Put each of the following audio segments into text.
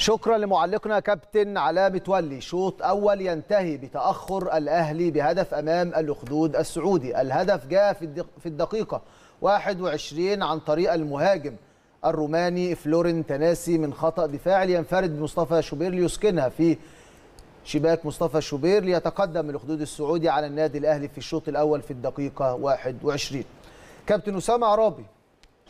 شكرا لمعلقنا كابتن علاء متولي شوط اول ينتهي بتاخر الاهلي بهدف امام الاخدود السعودي الهدف جاء في الدقيقه 21 عن طريق المهاجم الروماني فلورين تناسي من خطا دفاعي ينفرد بمصطفى شوبير ليسكنها في شباك مصطفى شوبير ليتقدم الاخدود السعودي على النادي الاهلي في الشوط الاول في الدقيقه 21 كابتن اسامه عرابي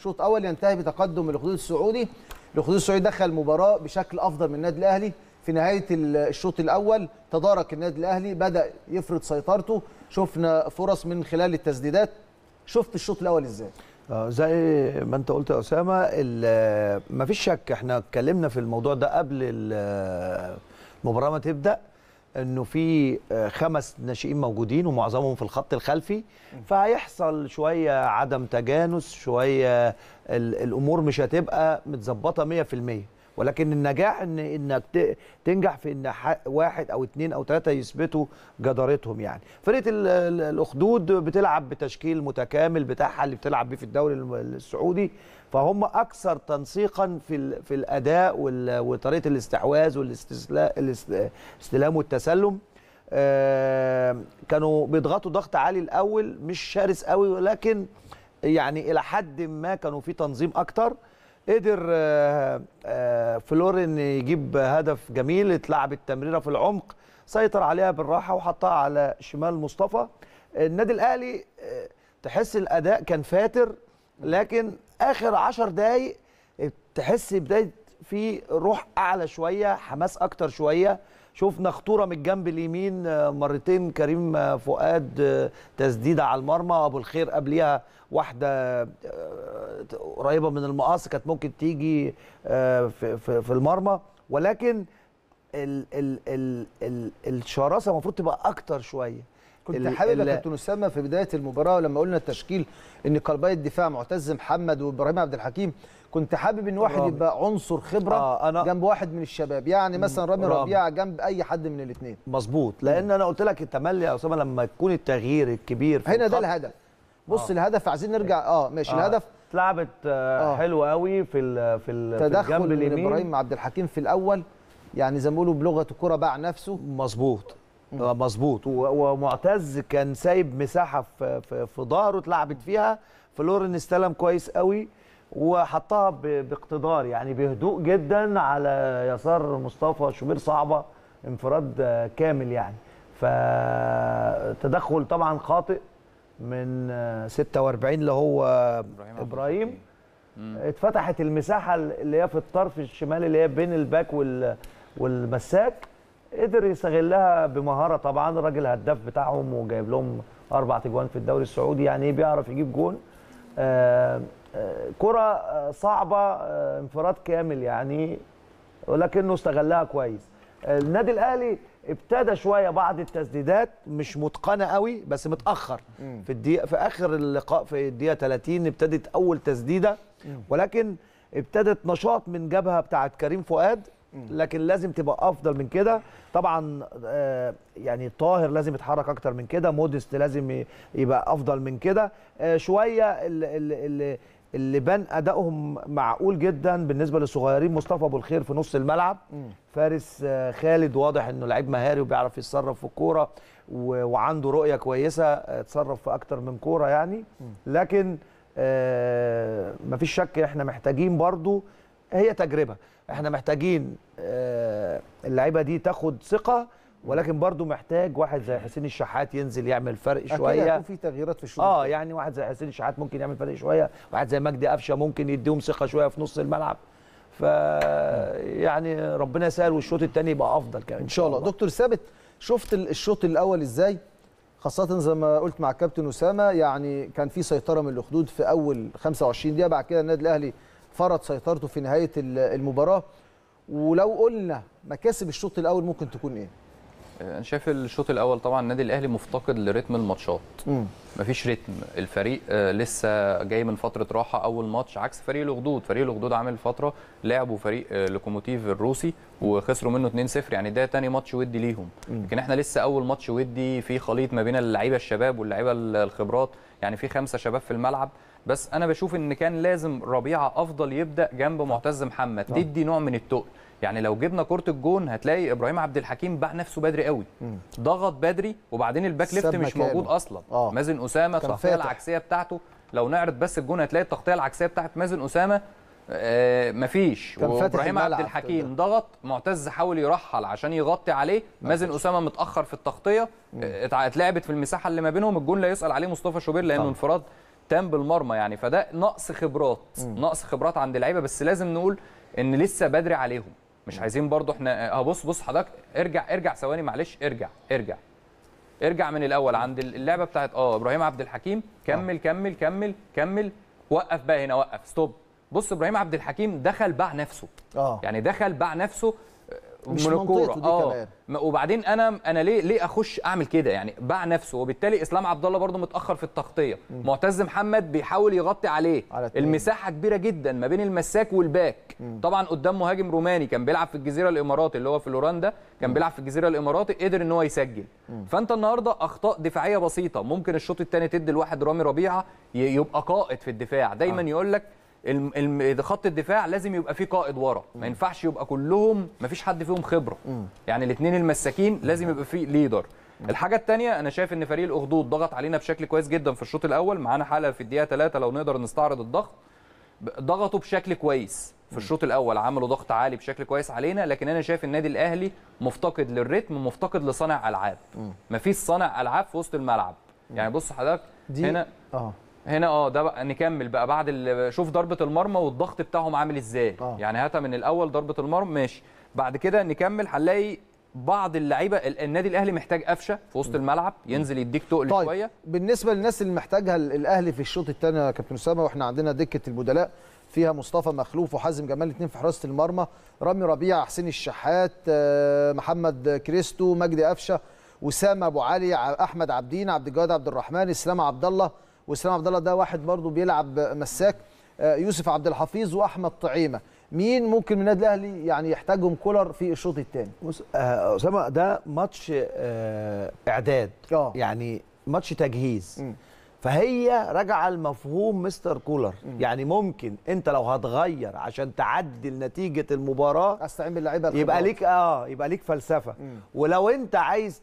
شوط اول ينتهي بتقدم الاخدود السعودي الخديوي السعودي دخل مباراه بشكل افضل من النادي الاهلي في نهايه الشوط الاول تدارك النادي الاهلي بدا يفرض سيطرته شفنا فرص من خلال التسديدات شفت الشوط الاول ازاي آه، زي ما انت قلت يا اسامه مفيش شك احنا اتكلمنا في الموضوع ده قبل المباراه ما تبدا انه في آه، خمس ناشئين موجودين ومعظمهم في الخط الخلفي فهيحصل شويه عدم تجانس شويه الامور مش هتبقى متظبطه 100% ولكن النجاح ان انك تنجح في ان واحد او اثنين او ثلاثه يثبتوا جدارتهم يعني فرقه الاخدود بتلعب بتشكيل متكامل بتاعها اللي بتلعب بيه في الدوري السعودي فهم اكثر تنسيقا في في الاداء وطريقه الاستحواذ والاستلام والتسلم آه، كانوا بيضغطوا ضغط عالي الاول مش شرس قوي ولكن يعني الى حد ما كانوا في تنظيم اكتر قدر آه، آه، فلورين يجيب هدف جميل اتلعب التمريره في العمق سيطر عليها بالراحه وحطها على شمال مصطفى النادي الاهلي تحس الاداء كان فاتر لكن اخر 10 دقايق تحس بدايه في روح اعلى شويه حماس اكتر شويه شفنا خطوره من الجنب اليمين آه، مرتين كريم آه، فؤاد آه، تسديده على المرمى ابو الخير قبليها واحده قريبه من المقص كانت ممكن تيجي في المرمى ولكن ال ال ال ال الشراسه المفروض تبقى اكتر شويه كنت حابب يا كابتن اسامه في بدايه المباراه لما قلنا التشكيل ان قلبي الدفاع معتز محمد وابراهيم عبد الحكيم كنت حابب ان واحد رامي. يبقى عنصر خبره آه أنا جنب واحد من الشباب يعني مثلا رامي, رامي ربيعه جنب اي حد من الاثنين مظبوط لان انا قلت لك التملي يا اسامه لما يكون التغيير الكبير في هنا ده الهدف بص آه. الهدف عايزين نرجع إيه. اه ماشي آه. الهدف اتلعبت آه, آه. حلوه قوي في ال في ال تدخل الجنب اليمين ابراهيم عبد الحكيم في الاول يعني زي ما بيقولوا بلغه الكره باع نفسه مظبوط مظبوط ومعتز كان سايب مساحه في في, في ظهره اتلعبت فيها فلورن استلم كويس قوي وحطها باقتدار يعني بهدوء جدا على يسار مصطفى شوبير صعبه انفراد كامل يعني فتدخل طبعا خاطئ من 46 اللي هو ابراهيم, إبراهيم. اتفتحت المساحه اللي هي في الطرف الشمال اللي هي بين الباك وال والمساك قدر يستغلها بمهاره طبعا الراجل هداف بتاعهم وجايب لهم اربع تجوان في الدوري السعودي يعني ايه بيعرف يجيب جون آه، آه، كره آه، صعبه انفراد كامل يعني ولكنه استغلها كويس النادي الاهلي ابتدى شويه بعض التسديدات مش متقنه قوي بس متاخر في الدقيقه في اخر اللقاء في الدقيقه 30 ابتدت اول تسديده ولكن ابتدت نشاط من جبهه بتاعه كريم فؤاد لكن لازم تبقى افضل من كده طبعا آه، يعني طاهر لازم يتحرك اكتر من كده مودست لازم يبقى افضل من كده آه، شويه اللي, اللي, اللي بان ادائهم معقول جدا بالنسبه للصغيرين مصطفى ابو الخير في نص الملعب فارس آه، خالد واضح انه لعيب مهاري وبيعرف يتصرف في الكوره وعنده رؤيه كويسه اتصرف في اكتر من كوره يعني لكن مفيش شك احنا محتاجين برضو هي تجربه احنا محتاجين آه، اللعيبه دي تاخد ثقه ولكن برضو محتاج واحد زي حسين الشحات ينزل يعمل فرق شويه اكيد في تغييرات في الشوط اه يعني واحد زي حسين الشحات ممكن يعمل فرق شويه واحد زي مجدي قفشه ممكن يديهم ثقه شويه في نص الملعب ف يعني ربنا يسهل والشوط الثاني يبقى افضل كمان ان شاء الله دكتور ثابت شفت الشوط الاول ازاي خاصة زي ما قلت مع الكابتن أسامة يعني كان في سيطرة من الأخدود في أول 25 دقيقة بعد كده النادي الأهلي فرض سيطرته في نهايه المباراه ولو قلنا مكاسب الشوط الاول ممكن تكون ايه؟ انا شايف الشوط الاول طبعا النادي الاهلي مفتقد لريتم الماتشات مفيش ريتم الفريق آه، لسه جاي من فتره راحه اول ماتش عكس فريق الأخدود فريق الأخدود عامل فتره لعبوا فريق آه، لوكوموتيف الروسي وخسروا منه 2-0 يعني ده تاني ماتش ودي ليهم لكن احنا لسه اول ماتش ودي في خليط ما بين اللعيبه الشباب واللعيبه الخبرات يعني في خمسه شباب في الملعب بس انا بشوف ان كان لازم ربيعه افضل يبدا جنب معتز محمد طبعا. نعم. تدي نوع من التقل يعني لو جبنا كره الجون هتلاقي ابراهيم عبد الحكيم باع نفسه بدري قوي ضغط بدري وبعدين الباك ليفت مش كان. موجود اصلا آه. مازن اسامه التغطيه العكسيه بتاعته لو نعرض بس الجون هتلاقي التغطيه العكسيه بتاعت مازن اسامه آه مفيش وابراهيم عبد الحكيم ضغط معتز حاول يرحل عشان يغطي عليه مازن اسامه متاخر في التغطيه اتلعبت في المساحه اللي ما بينهم الجون لا يسال عليه مصطفى شوبير لانه انفراد حتام بالمرمى يعني فده نقص خبرات مم. نقص خبرات عند اللعيبه بس لازم نقول ان لسه بدري عليهم مش عايزين برضو احنا آه،, اه بص بص حضرتك ارجع ارجع ثواني معلش ارجع ارجع ارجع من الاول عند اللعبه بتاعت اه ابراهيم عبد الحكيم كمل آه. كمل كمل كمل وقف بقى هنا وقف ستوب بص ابراهيم عبد الحكيم دخل باع نفسه آه. يعني دخل باع نفسه مش من الكوره اه وبعدين انا انا ليه ليه اخش اعمل كده يعني باع نفسه وبالتالي اسلام عبد الله برده متاخر في التغطيه معتز محمد بيحاول يغطي عليه على المساحه كبيره جدا ما بين المساك والباك مم. طبعا قدام مهاجم روماني كان بيلعب في الجزيره الاماراتي اللي هو في لوراندا كان بيلعب في الجزيره الاماراتي قدر ان هو يسجل مم. فانت النهارده اخطاء دفاعيه بسيطه ممكن الشوط الثاني تدي الواحد رامي ربيعه يبقى قائد في الدفاع دايما آه. يقول لك خط الدفاع لازم يبقى فيه قائد ورا ما ينفعش يبقى كلهم ما فيش حد فيهم خبره يعني الاثنين المساكين لازم يبقى فيه ليدر الحاجه الثانيه انا شايف ان فريق الاخدود ضغط علينا بشكل كويس جدا في الشوط الاول معانا حاله في الدقيقه 3 لو نقدر نستعرض الضغط ضغطوا بشكل كويس في الشوط الاول عملوا ضغط عالي بشكل كويس علينا لكن انا شايف النادي الاهلي مفتقد للريتم مفتقد لصانع العاب مفيش صانع العاب في وسط الملعب يعني بص حضرتك هنا اه هنا اه ده بقى نكمل بقى بعد شوف ضربه المرمى والضغط بتاعهم عامل ازاي آه. يعني هاتها من الاول ضربه المرمى ماشي بعد كده نكمل هنلاقي بعض اللعيبه النادي الاهلي محتاج قفشه في وسط الملعب ينزل يديك تقل طيب. شويه بالنسبه للناس اللي محتاجها الاهلي في الشوط الثاني يا كابتن اسامه واحنا عندنا دكه البدلاء فيها مصطفى مخلوف وحازم جمال الاثنين في حراسه المرمى رامي ربيع حسين الشحات آه، محمد كريستو مجدي قفشه وسام ابو علي احمد عبدين عبد الجواد عبد الرحمن اسلام عبد الله واسلام عبد الله ده واحد برضه بيلعب مساك آه، يوسف عبد الحفيظ واحمد طعيمه مين ممكن من النادي الاهلي يعني يحتاجهم كولر في الشوط الثاني آه، اسامه ده ماتش آه، اعداد أوه. يعني ماتش تجهيز م. فهي راجعه لمفهوم مستر كولر مم. يعني ممكن انت لو هتغير عشان تعدل نتيجه المباراه استعين باللعيبه يبقى ليك اه يبقى ليك فلسفه مم. ولو انت عايز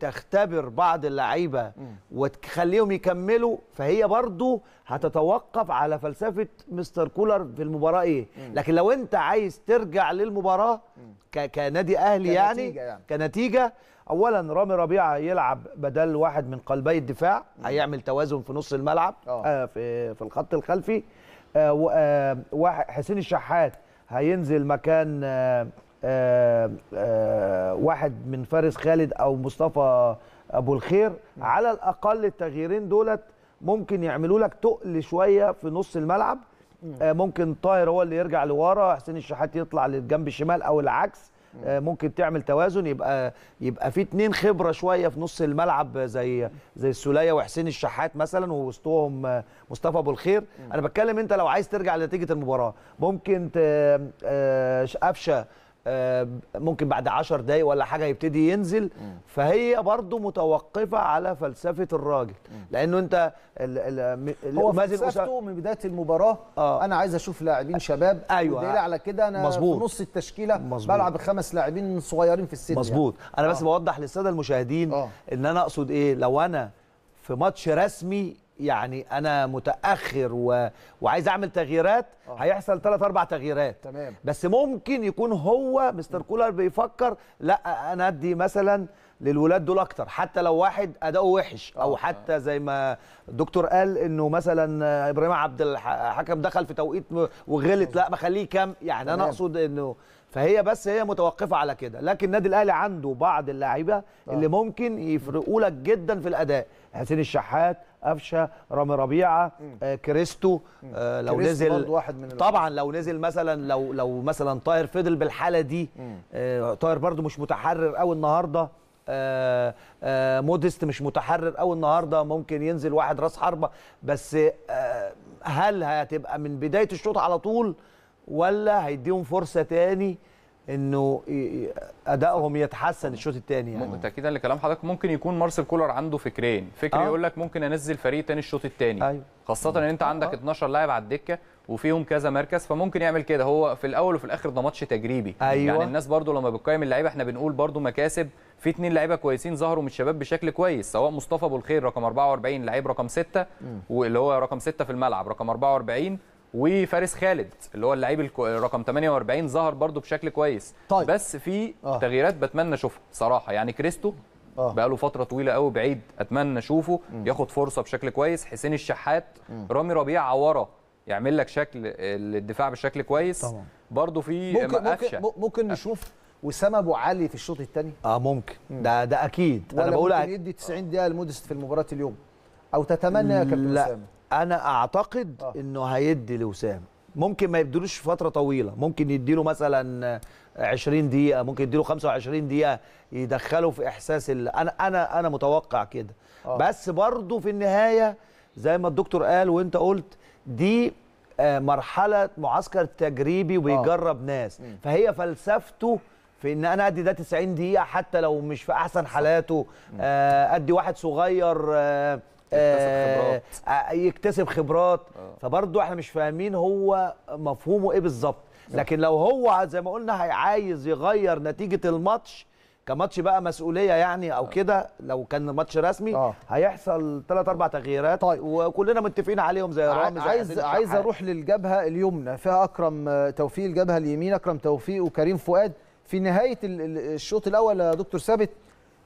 تختبر بعض اللعيبه وتخليهم يكملوا فهي برضو هتتوقف على فلسفه مستر كولر في المباراه ايه مم. لكن لو انت عايز ترجع للمباراه كنادي اهلي كنتيجة يعني, يعني كنتيجه اولا رامي ربيعه يلعب بدل واحد من قلبي الدفاع هيعمل توازن في نص الملعب آه, آه، في في الخط الخلفي آه, آه، حسين الشحات هينزل مكان آه،, آه آه واحد من فارس خالد او مصطفى ابو الخير على الاقل التغييرين دولت ممكن يعملوا لك تقل شويه في نص الملعب آه ممكن طاهر هو اللي يرجع لورا حسين الشحات يطلع للجنب الشمال او العكس آه، ممكن تعمل توازن يبقى يبقى في اتنين خبره شويه في نص الملعب زي زي السوليه وحسين الشحات مثلا ووسطهم آه، مصطفى ابو الخير انا بتكلم انت لو عايز ترجع لنتيجه المباراه ممكن قفشه آه، آه، ممكن بعد 10 دقايق ولا حاجه يبتدي ينزل فهي برضو متوقفه على فلسفه الراجل لانه انت الـ الـ هو فلسفته من بدايه المباراه آه. انا عايز اشوف لاعبين شباب ايوه دليل على كده انا مزبوط. في نص التشكيله مزبوط. بلعب بخمس لاعبين صغيرين في السن يعني. مظبوط يعني. انا بس آه. بوضح للساده المشاهدين آه. ان انا اقصد ايه لو انا في ماتش رسمي يعني انا متاخر و... وعايز اعمل تغييرات أوه. هيحصل ثلاث اربع تغييرات تمام بس ممكن يكون هو مستر كولر بيفكر لا انا ادي مثلا للولاد دول اكتر حتى لو واحد اداؤه وحش آه. او حتى زي ما الدكتور قال انه مثلا ابراهيم عبد الحكم دخل في توقيت وغلط لا بخليه كام يعني انا اقصد انه فهي بس هي متوقفه على كده لكن النادي الاهلي عنده بعض اللعيبه آه. اللي ممكن يفرقوا لك جدا في الاداء حسين الشحات قفشه رامي ربيعه آه كريستو آه لو كريستو نزل واحد من طبعا لو نزل مثلا لو لو مثلا طاهر فضل بالحاله دي آه طاهر برده مش متحرر قوي النهارده آه، آه، مودست مش متحرر او النهارده ممكن ينزل واحد راس حربه بس آه، هل هتبقى من بدايه الشوط على طول ولا هيديهم فرصه تاني انه ادائهم يتحسن الشوط الثاني يعني بالتاكيد لكلام حضرتك ممكن يكون مارسيل كولر عنده فكرين فكر آه. يقول لك ممكن انزل فريق ثاني الشوط الثاني أيوه. خاصه ان انت عندك آه. 12 لاعب على الدكه وفيهم كذا مركز فممكن يعمل كده هو في الاول وفي الاخر ده ماتش تجريبي أيوة. يعني الناس برضو لما بتقيم اللعيبه احنا بنقول برضو مكاسب في اثنين لعيبه كويسين ظهروا من الشباب بشكل كويس سواء مصطفى ابو الخير رقم 44 لعيب رقم 6 واللي هو رقم 6 في الملعب رقم 44 وفارس خالد اللي هو اللعيب رقم 48 ظهر برده بشكل كويس طيب. بس في آه. تغييرات بتمنى اشوفها صراحه يعني كريستو آه. بقى له فتره طويله قوي بعيد اتمنى اشوفه ياخد فرصه بشكل كويس حسين الشحات م. رامي ربيع عوره يعمل لك شكل الدفاع بشكل كويس طبعا برضه في ممكن ممكن, ممكن آه. نشوف وسام ابو علي في الشوط الثاني اه ممكن مم. ده ده اكيد انا بقول ممكن يدي 90 دقيقه لمودست في المباراه اليوم او تتمنى يا كابتن وسام انا اعتقد آه. انه هيدي لوسام ممكن ما يديلوش فتره طويله ممكن يديله مثلا 20 دقيقه ممكن يديله 25 دقيقه يدخله في احساس انا انا انا متوقع كده آه. بس برضه في النهايه زي ما الدكتور قال وانت قلت دي آه، مرحله معسكر تجريبي وبيجرب آه. ناس مم. فهي فلسفته في ان انا ادي ده 90 دقيقه حتى لو مش في احسن حالاته آه ادي واحد صغير آه يكتسب آه،, آه يكتسب خبرات آه. فبرضه احنا مش فاهمين هو مفهومه ايه بالظبط نعم. لكن لو هو زي ما قلنا عايز يغير نتيجه الماتش كماتش بقى مسؤوليه يعني او آه. كده لو كان ماتش رسمي آه. هيحصل ثلاث اربع تغييرات طيب. وكلنا متفقين عليهم زي رامز عايز عايز اروح للجبهه اليمنى فيها اكرم آه، توفيق الجبهه اليمين اكرم توفيق وكريم فؤاد في نهايه الشوط الاول يا دكتور ثابت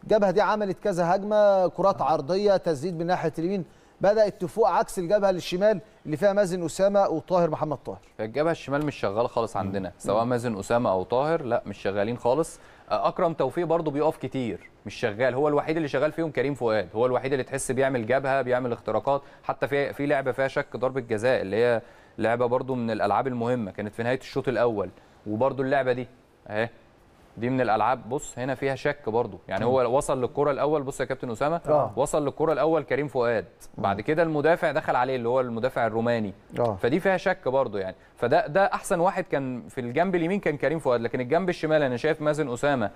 الجبهه دي عملت كذا هجمه كرات عرضيه تسديد من ناحيه اليمين بدات تفوق عكس الجبهه للشمال اللي فيها مازن اسامه وطاهر محمد طاهر الجبهه الشمال مش شغاله خالص عندنا سواء مازن اسامه او طاهر لا مش شغالين خالص اكرم توفيق برضو بيقف كتير مش شغال هو الوحيد اللي شغال فيهم كريم فؤاد هو الوحيد اللي تحس بيعمل جبهه بيعمل اختراقات حتى في في لعبه فيها شك ضربه جزاء اللي هي لعبه برضو من الالعاب المهمه كانت في نهايه الشوط الاول وبرضو اللعبه دي اهي دي من الالعاب بص هنا فيها شك برضو يعني هو وصل للكره الاول بص يا كابتن اسامه آه. وصل للكره الاول كريم فؤاد بعد كده المدافع دخل عليه اللي هو المدافع الروماني آه. فدي فيها شك برضو يعني فده ده احسن واحد كان في الجنب اليمين كان كريم فؤاد لكن الجنب الشمال انا شايف مازن اسامه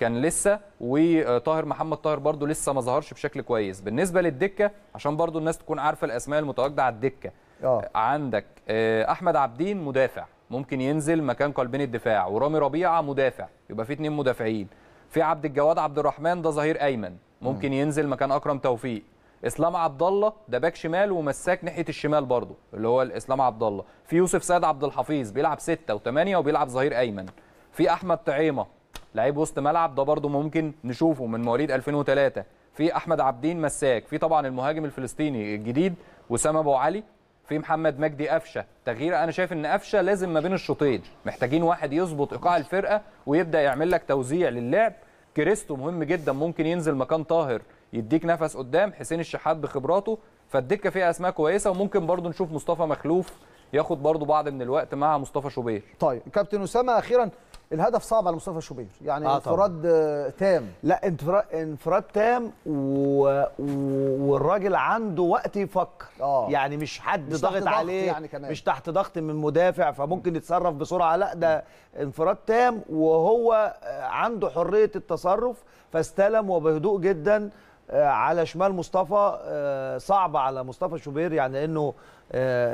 كان لسه وطاهر محمد طاهر برضو لسه ما ظهرش بشكل كويس بالنسبه للدكه عشان برضو الناس تكون عارفه الاسماء المتواجده على الدكه آه. عندك آه، احمد عابدين مدافع ممكن ينزل مكان قلبين الدفاع ورامي ربيعه مدافع يبقى في اثنين مدافعين في عبد الجواد عبد الرحمن ده ظهير ايمن ممكن ينزل مكان اكرم توفيق اسلام عبد الله ده باك شمال ومساك ناحيه الشمال برضه اللي هو اسلام عبد الله في يوسف سيد عبد الحفيظ بيلعب 6 و8 وبيلعب ظهير ايمن في احمد طعيمه لعيب وسط ملعب ده برضه ممكن نشوفه من مواليد 2003 في احمد عبدين مساك في طبعا المهاجم الفلسطيني الجديد وسام ابو علي في محمد مجدي قفشه تغيير انا شايف ان قفشه لازم ما بين الشوطين محتاجين واحد يظبط ايقاع الفرقه ويبدا يعمل لك توزيع للعب كريستو مهم جدا ممكن ينزل مكان طاهر يديك نفس قدام حسين الشحات بخبراته فالدكه فيها اسماء كويسه وممكن برضو نشوف مصطفى مخلوف ياخد برضو بعض من الوقت مع مصطفى شوبير طيب كابتن اسامه اخيرا الهدف صعب على مصطفى شوبير يعني آه, آه، انفراد تام لا انفراد انفراد تام و... والراجل عنده وقت يفكر آه. يعني مش حد مش ضاغط عليه يعني كمان. مش تحت ضغط من مدافع فممكن يتصرف بسرعه لا ده انفراد تام وهو آه، عنده حريه التصرف فاستلم وبهدوء جدا آه، على شمال مصطفى صعبه على مصطفى شوبير يعني انه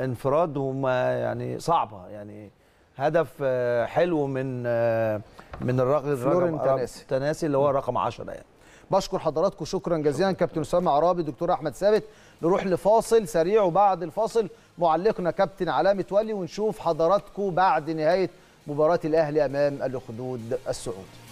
انفراد وما يعني صعبه يعني هدف آه، حلو من آه، من الرقم فلورين تناسي تناسي اللي هو رقم 10 يعني بشكر حضراتكم شكرا جزيلا كابتن اسامه عرابي دكتور احمد ثابت نروح لفاصل سريع وبعد الفاصل معلقنا كابتن علاء متولي ونشوف حضراتكم بعد نهايه مباراه الاهلي امام الاخدود السعودي